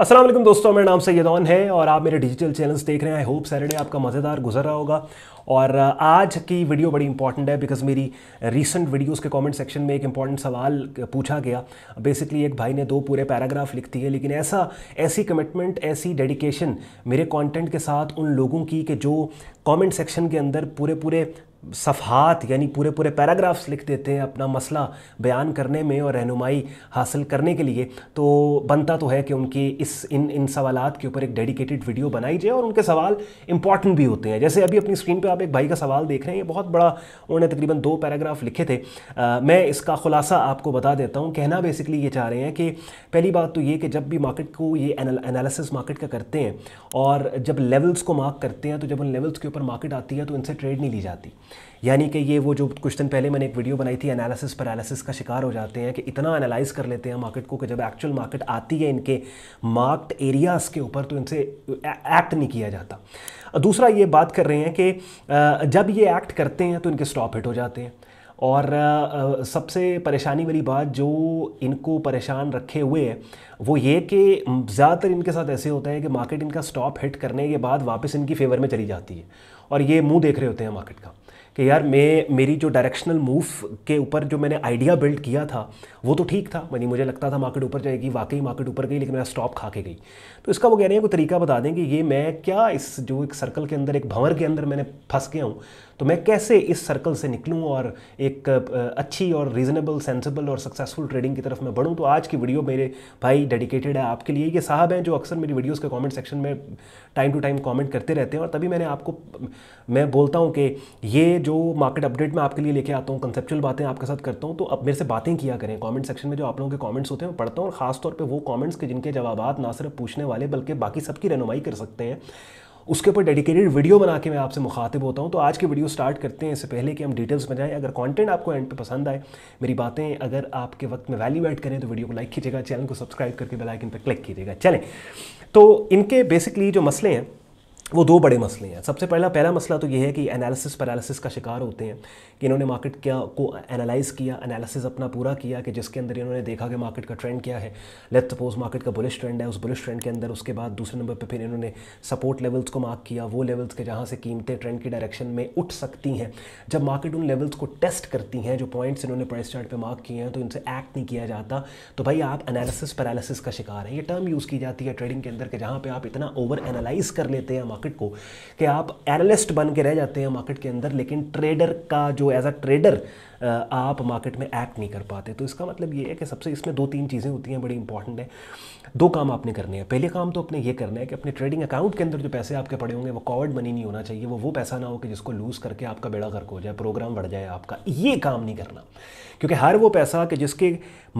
असलम दोस्तों मेरा नाम सैदौन है और आप मेरे डिजिटल चैनल्स देख रहे हैं आई होप सैटरडे आपका मज़ेदार गुजर रहा होगा और आज की वीडियो बड़ी इंपॉर्टेंट है बिकॉज मेरी रीसेंट वीडियोस के कमेंट सेक्शन में एक इंपॉर्टेंट सवाल पूछा गया बेसिकली एक भाई ने दो पूरे पैराग्राफ लिख दिए लेकिन ऐसा ऐसी कमिटमेंट ऐसी डेडिकेशन मेरे कॉन्टेंट के साथ उन लोगों की कि जो कॉमेंट सेक्शन के अंदर पूरे पूरे सफ़ात यानी पूरे पूरे पैराग्राफ्स लिख देते हैं अपना मसला बयान करने में और रहनुमाई हासिल करने के लिए तो बनता तो है कि उनकी इस इन इन सवाल के ऊपर एक डेडिकेटेड वीडियो बनाई जाए और उनके सवाल इंपॉर्टेंट भी होते हैं जैसे अभी अपनी स्क्रीन पे आप एक भाई का सवाल देख रहे हैं ये बहुत बड़ा उन्होंने तकरीबन दो पैराग्राफ लिखे थे आ, मैं इसका खुलासा आपको बता देता हूँ कहना बेसिकली ये चाह रहे हैं कि पहली बात तो ये कि जब भी मार्केट को ये एनालिसिस मार्केट का करते हैं और जब लेवल्स को मार्क करते हैं तो जब उन लेवल्स के ऊपर मार्केट आती है तो इनसे ट्रेड नहीं ली जाती यानी कि ये वो जो कुछ दिन पहले मैंने एक वीडियो बनाई थी एनालिसिस पैरालिसिस का शिकार हो जाते हैं कि इतना एनालाइज कर लेते हैं मार्केट को कि जब एक्चुअल मार्केट आती है इनके मार्क्ड एरियाज़ के ऊपर तो इनसे एक्ट नहीं किया जाता दूसरा ये बात कर रहे हैं कि जब ये एक्ट करते हैं तो इनके स्टॉप हिट हो जाते हैं और सबसे परेशानी वाली बात जो इनको परेशान रखे हुए है वो ये कि ज़्यादातर इनके साथ ऐसे होता है कि मार्केट इनका स्टॉप हिट करने के बाद वापस इनकी फेवर में चली जाती है और ये मुंह देख रहे होते हैं मार्केट का कि यार मैं मेरी जो डायरेक्शनल मूव के ऊपर जो मैंने आइडिया बिल्ड किया था वो तो ठीक था मनी मुझे लगता था मार्केट ऊपर जाएगी वाकई मार्केट ऊपर गई लेकिन मेरा स्टॉप खा के गई तो इसका वो कह रहे हैं कोई तरीका बता दें कि ये मैं क्या इस जो एक सर्कल के अंदर एक भंवर के अंदर मैंने फंस गया हूँ तो मैं कैसे इस सर्कल से निकलूँ और एक अच्छी और रीज़नेबल सेंसिबल और सक्सेसफुल ट्रेडिंग की तरफ मैं बढ़ूँ तो आज की वीडियो मेरे भाई डेडिकेटेड है आपके लिए ये साहब हैं जो अक्सर मेरी वीडियोज़ के कॉमेंट सेक्शन में टाइम टू टाइम कॉमेंट करते रहते हैं और तभी मैंने आपको मैं बोलता हूँ कि ये जो मार्केट अपडेट में आपके लिए लेके आता हूँ कंसेप्चुअल बातें आपके साथ करता हूँ तो अब मेरे से बातें किया करें कमेंट सेक्शन में जो आप लोगों के कमेंट्स होते हैं पढ़ता हूँ और खासतौर पर वो कमेंट्स के जिनके जवाब ना सिर्फ पूछने वाले बल्कि बाकी सबकी रहनुमाई कर सकते हैं उसके ऊपर डेडिकेटेड वीडियो बना के मैं आपसे मुखातिब होता हूँ तो आज की वीडियो स्टार्ट करते हैं इससे पहले कि हम डिटेल्स में जाएँ अगर कंटेंट आपको एंड पे पसंद आए मेरी बातें अगर आपके वक्त में वैल्यू ऐड करें तो वीडियो को लाइक कीजिएगा चैनल को सब्सक्राइब करके बेल आइकन पर क्लिक कीजिएगा चलें तो इनके बेसिकली जो मसले हैं वो दो बड़े मसले हैं सबसे पहला पहला मसला तो ये है कि एनालिसिस पैरालिसिस का शिकार होते हैं कि इन्होंने मार्केट क्या को एनालाइज़ किया एनालिसिस अपना पूरा किया कि जिसके अंदर इन्होंने देखा कि मार्केट का ट्रेंड क्या है लेट सपोज मार्केट का बुलिश ट्रेंड है उस बुलिश ट्रेंड के अंदर उसके बाद दूसरे नंबर पर फिर इन्होंने सपोर्ट लेवल्स को मार्क किया वो लेवल्स के जहाँ से कीमतें ट्रेंड की डायरेक्शन में उठ सकती हैं जब मार्केट उन लेवल्स को टेस्ट करती हैं जो पॉइंट्स इन्होंने प्राइस चार्ट पर मार्क किए हैं तो इनसे एक्ट नहीं किया जाता तो भाई आप एनालिसिस पैरालिसिस का शिकार है ये टर्म यूज़ की जाती है ट्रेडिंग के अंदर के जहाँ पर आप इतना ओवर एनालाइज़ कर लेते हैं मार्केट को कि आप एनालिस्ट बन के रह जाते हैं मार्केट के अंदर लेकिन ट्रेडर का जो एज अ ट्रेडर आप मार्केट में एक्ट नहीं कर पाते तो इसका मतलब ये है कि सबसे इसमें दो तीन चीज़ें होती हैं बड़ी इंपॉर्टेंट है दो काम आपने करने हैं पहले काम तो अपने ये करना है कि अपने ट्रेडिंग अकाउंट के अंदर जो पैसे आपके पड़े होंगे वो कॉवर्ड मनी नहीं होना चाहिए वो वो पैसा ना हो कि जिसको लूज़ करके आपका बेड़ा गर्क हो जाए प्रोग्राम बढ़ जाए आपका ये काम नहीं करना क्योंकि हर वो पैसा कि जिसके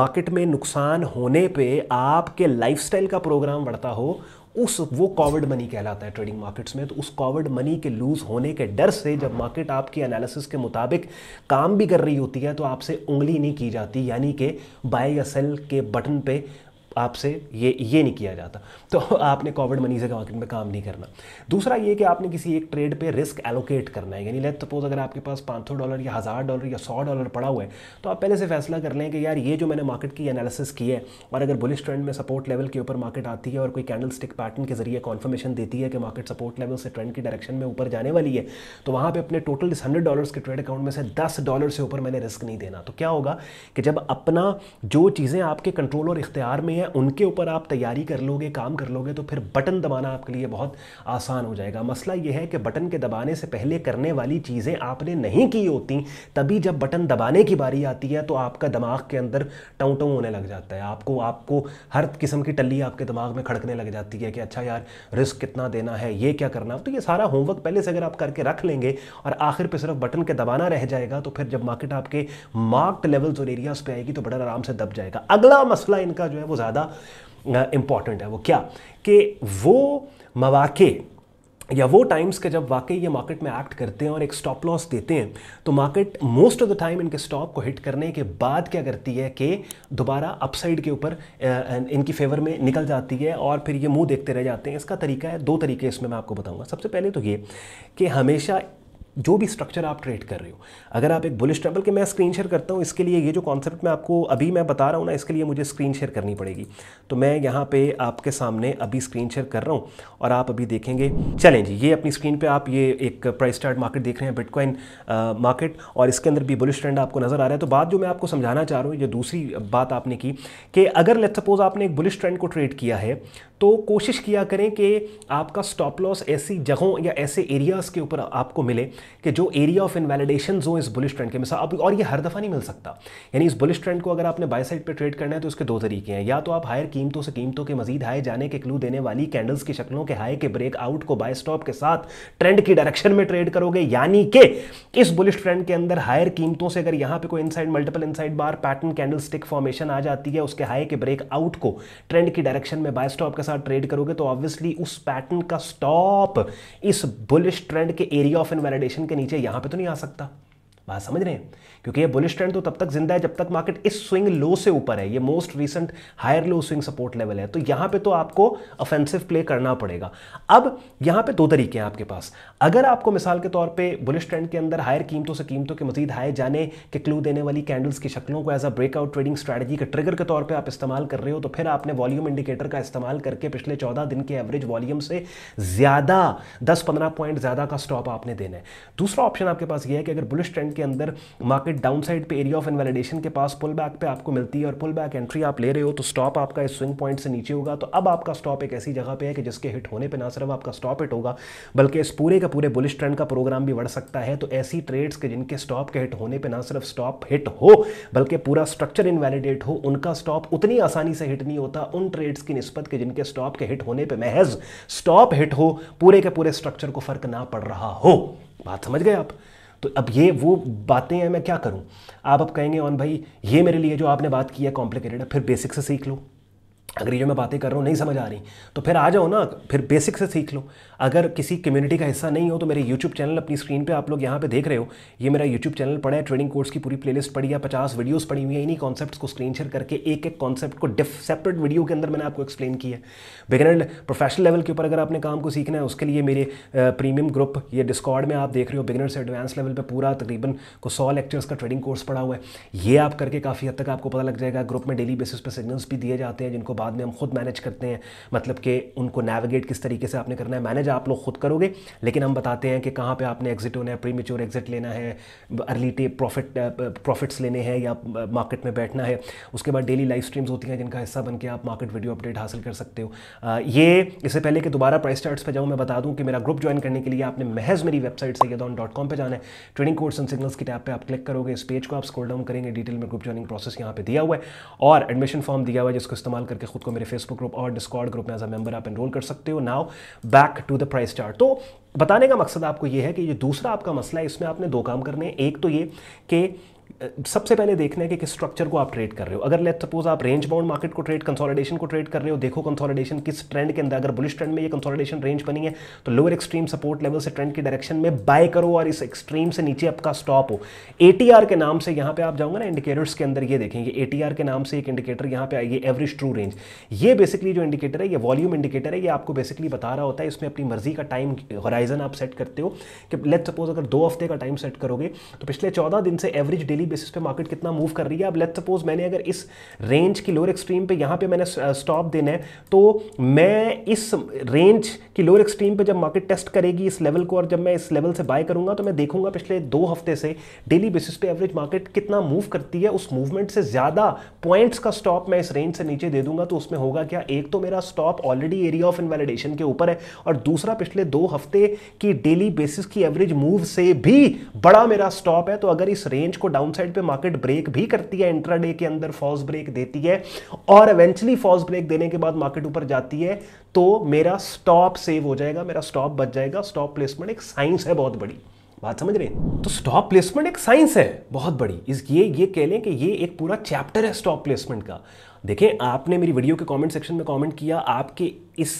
मार्केट में नुकसान होने पे आपके लाइफस्टाइल का प्रोग्राम बढ़ता हो उस वो कॉवर्ड मनी कहलाता है ट्रेडिंग मार्केट्स में तो उस कॉवर्ड मनी के लूज होने के डर से जब मार्केट आपकी एनालिसिस के मुताबिक काम भी कर रही होती है तो आपसे उंगली नहीं की जाती यानी कि बाय या सेल के बटन पे आपसे ये ये नहीं किया जाता तो आपने कोविड मनी से मार्केट में काम नहीं करना दूसरा ये कि आपने किसी एक ट्रेड पे रिस्क एलोकेट करना है यानी लेट सपोज अगर आपके पास 500 डॉलर या हज़ार डॉलर या सौ डॉलर पड़ा हुआ है तो आप पहले से फैसला कर लें कि यार ये जो मैंने मार्केट की एनालिसिस की है और अगर बुलिश ट्रेंड में सपोर्ट लेवल के ऊपर मार्केट आती है और कोई कैंडल स्टिक पैटर्न के जरिए कॉन्फर्मेशन देती है कि मार्केट सपोर्ट लेवल से ट्रेंड की डायरेक्शन में ऊपर जाने वाली है तो वहाँ पर अपने टोटल इस हंड्रेड डॉलर्स के ट्रेड अकाउंट में से दस डॉलर से ऊपर मैंने रिस्क नहीं देना तो क्या होगा कि जब अपना जो चीज़ें आपके कंट्रोल और इख्तियार में है हैं उनके ऊपर आप तैयारी कर लोगे काम कर लोगे तो फिर बटन दबाना आपके लिए बहुत आसान हो जाएगा मसला यह है कि बटन के दबाने से पहले करने वाली चीज़ें आपने नहीं की होती तभी जब बटन दबाने की बारी आती है तो आपका दिमाग के अंदर टों टों होने लग जाता है आपको आपको हर किस्म की टल्ली आपके दिमाग में खड़कने लग जाती है कि अच्छा यार रिस्क कितना देना है ये क्या करना तो ये सारा होमवर्क पहले से अगर आप करके रख लेंगे और आखिर पर सिर्फ बटन के दबाना रह जाएगा तो फिर जब मार्केट आपके मार्क्ड लेवल्स और एरियाज पर आएगी तो बटन आराम से दब जाएगा अगला मसला इनका जो है वो ज़्यादा इम्पॉर्टेंट है वो क्या कि वो मवाक़े या वो टाइम्स के जब वाकई ये मार्केट में एक्ट करते हैं और एक स्टॉप लॉस देते हैं तो market most of the time इनके स्टॉप को हिट करने के बाद क्या करती है कि दोबारा अपसाइड के ऊपर इनकी फेवर में निकल जाती है और फिर ये मुंह देखते रह जाते हैं इसका तरीका है दो तरीके इसमें मैं आपको बताऊंगा सबसे पहले तो ये कि हमेशा जो भी स्ट्रक्चर आप ट्रेड कर रहे हो अगर आप एक बुलिश ट्रैवल के मैं स्क्रीन शेयर करता हूँ इसके लिए ये जो कॉन्सेप्ट मैं आपको अभी मैं बता रहा हूँ ना इसके लिए मुझे स्क्रीन शेयर करनी पड़ेगी तो मैं यहाँ पे आपके सामने अभी स्क्रीन शेयर कर रहा हूँ और आप अभी देखेंगे चलें जी ये अपनी स्क्रीन पर आप ये एक प्राइस टार्ट मार्केट देख रहे हैं बिटकॉइन मार्केट और इसके अंदर भी बुलिश ट्रेंड आपको नज़र आ रहा है तो बात जो मैं आपको समझाना चाह रहा हूँ जो दूसरी बात आपने की कि अगर लेट सपोज आपने एक बुलिश ट्रेंड को ट्रेड किया है तो कोशिश किया करें कि आपका स्टॉप लॉस ऐसी जगहों या ऐसे एरियाज़ के ऊपर आपको मिले कि जो एरिया ऑफ इन्वैलिडेशन हो इस बुलिश ट्रेंड के मिसाल अब और ये हर दफ़ा नहीं मिल सकता यानी इस बुलिश ट्रेंड को अगर आपने बाई साइड पर ट्रेड करना है तो इसके दो तरीके हैं या तो आप हायर कीमतों से कीमतों के मजीद हाई जाने के क्लू देने वाली कैंडल्स की शक्लों के हाई के ब्रेक आउट को बाय स्टॉप के साथ ट्रेंड की डायरेक्शन में ट्रेड करोगे यानी कि इस बुलिश ट्रेंड के अंदर हायर कीमतों से अगर यहाँ पर कोई inside multiple inside bar pattern candlestick formation आ जाती है उसके हाई के ब्रेक आउट को ट्रेंड की डायरेक्शन में बाय स्टॉप के साथ ट्रेड करोगे तो ऑब्वियसली उस पैटर्न का स्टॉप इस बुलिश ट्रेंड के एरिया ऑफ इन्वेलिडेशन डायरेक्शन के नीचे यहाँ पे तो नहीं आ सकता बात समझ रहे हैं क्योंकि ये बुलिश ट्रेंड तो तब तक जिंदा है जब तक मार्केट इस स्विंग लो से ऊपर है ये most recent higher low swing support level है तो यहां पे तो आपको ऑफेंसिव प्ले करना पड़ेगा अब यहां पे दो तरीके हैं आपके पास अगर आपको मिसाल के तौर पे बुलिश ट्रेंड के अंदर हायर कीमतों से कीमतों के मजीद हाई जाने के क्लू देने वाली कैंडल्स की शक्लों को as a breakout trading strategy के ट्रिगर के तौर पर आप इस्तेमाल कर रहे हो तो फिर आपने वॉल्यूम इंडिकेटर का इस्तेमाल करके पिछले चौदह दिन के एवरेज वॉल्यूम से ज़्यादा दस पंद्रह पॉइंट ज़्यादा का स्टॉप आपने देना है दूसरा ऑप्शन आपके पास यह है कि अगर बुलिश ट्रेंड के अंदर मार्केट डाउन साइड पे एरिया ऑफ इनवेलिडेशन के पास पुल बैक पे आपको मिलती है और पुल बैक एंट्री आप ले रहे हो तो स्टॉप आपका इस स्विंग पॉइंट से नीचे होगा तो अब आपका स्टॉप एक ऐसी जगह पे है कि जिसके हिट होने पे ना सिर्फ आपका स्टॉप हिट होगा बल्कि इस पूरे का पूरे बुलिश ट्रेंड का प्रोग्राम भी बढ़ सकता है तो ऐसी ट्रेड्स के जिनके स्टॉप के हिट होने पर ना सिर्फ स्टॉप हिट हो बल्कि पूरा स्ट्रक्चर इनवैलिडेट हो उनका स्टॉप उतनी आसानी से हिट नहीं होता उन ट्रेड्स की नस्बत के जिनके स्टॉप के हिट होने पर महज स्टॉप हिट हो पूरे के पूरे स्ट्रक्चर को फर्क ना पड़ रहा हो बात समझ गए आप तो अब ये वो बातें हैं मैं क्या करूँ आप अब कहेंगे ऑन भाई ये मेरे लिए जो आपने बात की है कॉम्प्लिकेटेड है फिर बेसिक से सीख लो अंग्रेजी में बातें कर रहा हूँ नहीं समझ आ रही तो फिर आ जाओ ना फिर बेसिक से सीख लो अगर किसी कम्युनिटी का हिस्सा नहीं हो तो मेरे यूट्यूब चैनल अपनी स्क्रीन पे आप लोग यहाँ पे देख रहे हो ये मेरा यूट्यूब चैनल पड़ा है ट्रेडिंग कोर्स की पूरी प्लेलिस्ट पड़ी है पचास वीडियोस पड़ी हुई है इन्हीं कॉन्सेप्ट को स्क्रीन शेयर करके एक एक कॉन्सेप्ट को डिफ सेपरेट वीडियो के अंदर मैंने आपको एक्सप्लेन किया है बिगनर प्रोफेशनल लेवल के ऊपर अगर आपने काम को सीखना है उसके लिए मेरे प्रीमियम ग्रुप ये डिस्कॉर्ड में आप देख रहे हो बिगनर से एडवांस लेवल पर पूरा तकरीबन को सौ लेक्चर्स का ट्रेडिंग कोर्स पड़ा हुआ है ये आप करके काफ़ी हद तक आपको पता लग जाएगा ग्रुप में डेली बेसिस पर सिग्नल्स भी दिए जाते हैं जिनको बाद में हम खुद मैनेज करते हैं मतलब कि उनको नेविगेट किस तरीके से आपने करना है मैनेज आप लोग खुद करोगे लेकिन हम बताते हैं कि कहाँ पर आपने एग्जिट होना है प्री मेच्योर एग्जिट लेना है अर्ली टे प्रॉफिट प्रॉफिट्स लेने हैं या मार्केट में बैठना है उसके बाद डेली लाइव स्ट्रीम्स होती हैं जिनका हिस्सा बन के आप मार्केट वीडियो अपडेट हासिल कर सकते हो ये इससे पहले कि दोबारा प्राइस चार्ट्स पर जाऊँ मैं बता दूँ कि मेरा ग्रुप ज्वाइन करने के लिए आपने महज मेरी वेबसाइट सैदॉन डॉट कॉम पर जाना है ट्रेनिंग कोर्स एंड सिग्नल्स की टैप पर आप क्लिक करोगे इस पेज को आप स्क्रोल डाउन करेंगे डिटेल में ग्रुप ज्वाइनिंग प्रोसेस यहाँ पर दिया हुआ है और एडमिशन फॉर्म दिया हुआ है जिसको इस्तेमाल करके खुद को मेरे फेसबुक ग्रुप और डिस्कॉर्ड ग्रुप में एज अ मेंबर आप एनरोल कर सकते हो now back to the price chart तो बताने का मकसद आपको यह है कि ये दूसरा आपका मसला है इसमें आपने दो काम करने हैं एक तो ये कि सबसे पहले देखना है कि किस स्ट्रक्चर को आप ट्रेड कर रहे हो अगर लेट सपोज आप रेंज बाउंड मार्केट को ट्रेड कंसोलिडेशन को ट्रेड कर रहे हो देखो कंसोलिडेशन किस ट्रेंड के अंदर अगर बुलिश ट्रेंड में ये कंसोलिडेशन रेंज बनी है तो लोअर एक्सट्रीम सपोर्ट लेवल से ट्रेंड की डायरेक्शन में बाय करो और इस एक्सट्रीम से नीचे आपका स्टॉप हो ए के नाम से यहां पर आप जाऊंगा ना इंडिकेटर्स के अंदर ये देखेंगे ए के नाम से एक इंडिकेटर यहां पर आएगी एवरेज ट्रू रेंज ये बेसिकली जो इंडिकेटर है ये वॉल्यूम इंडिकेटर है ये आपको बेसिकली बता रहा होता है इसमें अपनी मर्जी का टाइम होराइजन आप सेट करते हो कि लेट सपोज अगर दो हफ्ते का टाइम सेट करोगे तो पिछले चौदह दिन से एवरेज डे डेली बेसिस पे मार्केट कितना मूव कर रही है अब लेट्स सपोज मैंने अगर इस रेंज की लोअर एक्सट्रीम पे यहाँ पे मैंने स्टॉप uh, देना है तो मैं इस रेंज की लोअर एक्सट्रीम पे जब मार्केट टेस्ट करेगी इस लेवल को और जब मैं इस लेवल से बाय करूँगा तो मैं देखूंगा पिछले दो हफ्ते से डेली बेसिस पे एवरेज मार्केट कितना मूव करती है उस मूवमेंट से ज़्यादा पॉइंट्स का स्टॉप मैं इस रेंज से नीचे दे दूंगा तो उसमें होगा क्या एक तो मेरा stop already area of invalidation के ऊपर है और दूसरा पिछले दो हफ्ते की डेली बेसिस की एवरेज मूव से भी बड़ा मेरा स्टॉप है तो अगर इस रेंज को डाउन डाउन साइड पे मार्केट ब्रेक भी करती है इंट्राडे के अंदर फॉल्स ब्रेक देती है और एवेंचुअली फॉल्स ब्रेक देने के बाद मार्केट ऊपर जाती है तो मेरा स्टॉप सेव हो जाएगा मेरा स्टॉप बच जाएगा स्टॉप प्लेसमेंट एक साइंस है बहुत बड़ी बात समझ रहे हैं तो स्टॉप प्लेसमेंट एक साइंस है बहुत बड़ी इस ये ये कह लें कि ये एक पूरा चैप्टर है स्टॉप प्लेसमेंट का देखें आपने मेरी वीडियो के कमेंट सेक्शन में कमेंट किया आपके इस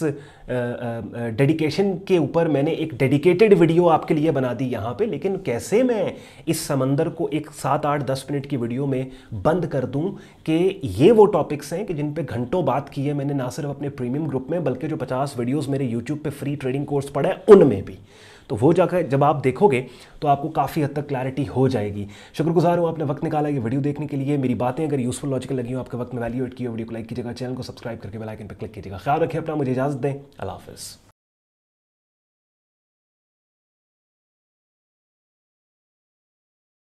डेडिकेशन के ऊपर मैंने एक डेडिकेटेड वीडियो आपके लिए बना दी यहाँ पे लेकिन कैसे मैं इस समंदर को एक सात आठ दस मिनट की वीडियो में बंद कर दूँ कि ये वो टॉपिक्स हैं कि जिन पे घंटों बात की है मैंने ना सिर्फ अपने प्रीमियम ग्रुप में बल्कि जो पचास वीडियोज़ मेरे यूट्यूब पर फ्री ट्रेडिंग कोर्स पढ़ा है उनमें भी तो वो जाकर जब आप देखोगे तो आपको काफ़ी हद तक क्लैरिटी हो जाएगी शुक्रगुजार हूँ आपने वक्त निकाला ये वीडियो देखने के लिए मेरी बातें अगर यूज़फुल लॉजिकल लगी हो आपके वक्त में वैल्यू एड की वीडियो को लाइक कीजिएगा चैनल को सब्सक्राइब करके बेलाइकन पर क्लिक कीजिएगा ख्याल रखिए अपना मुझे इजाज़त दें अला हाफ़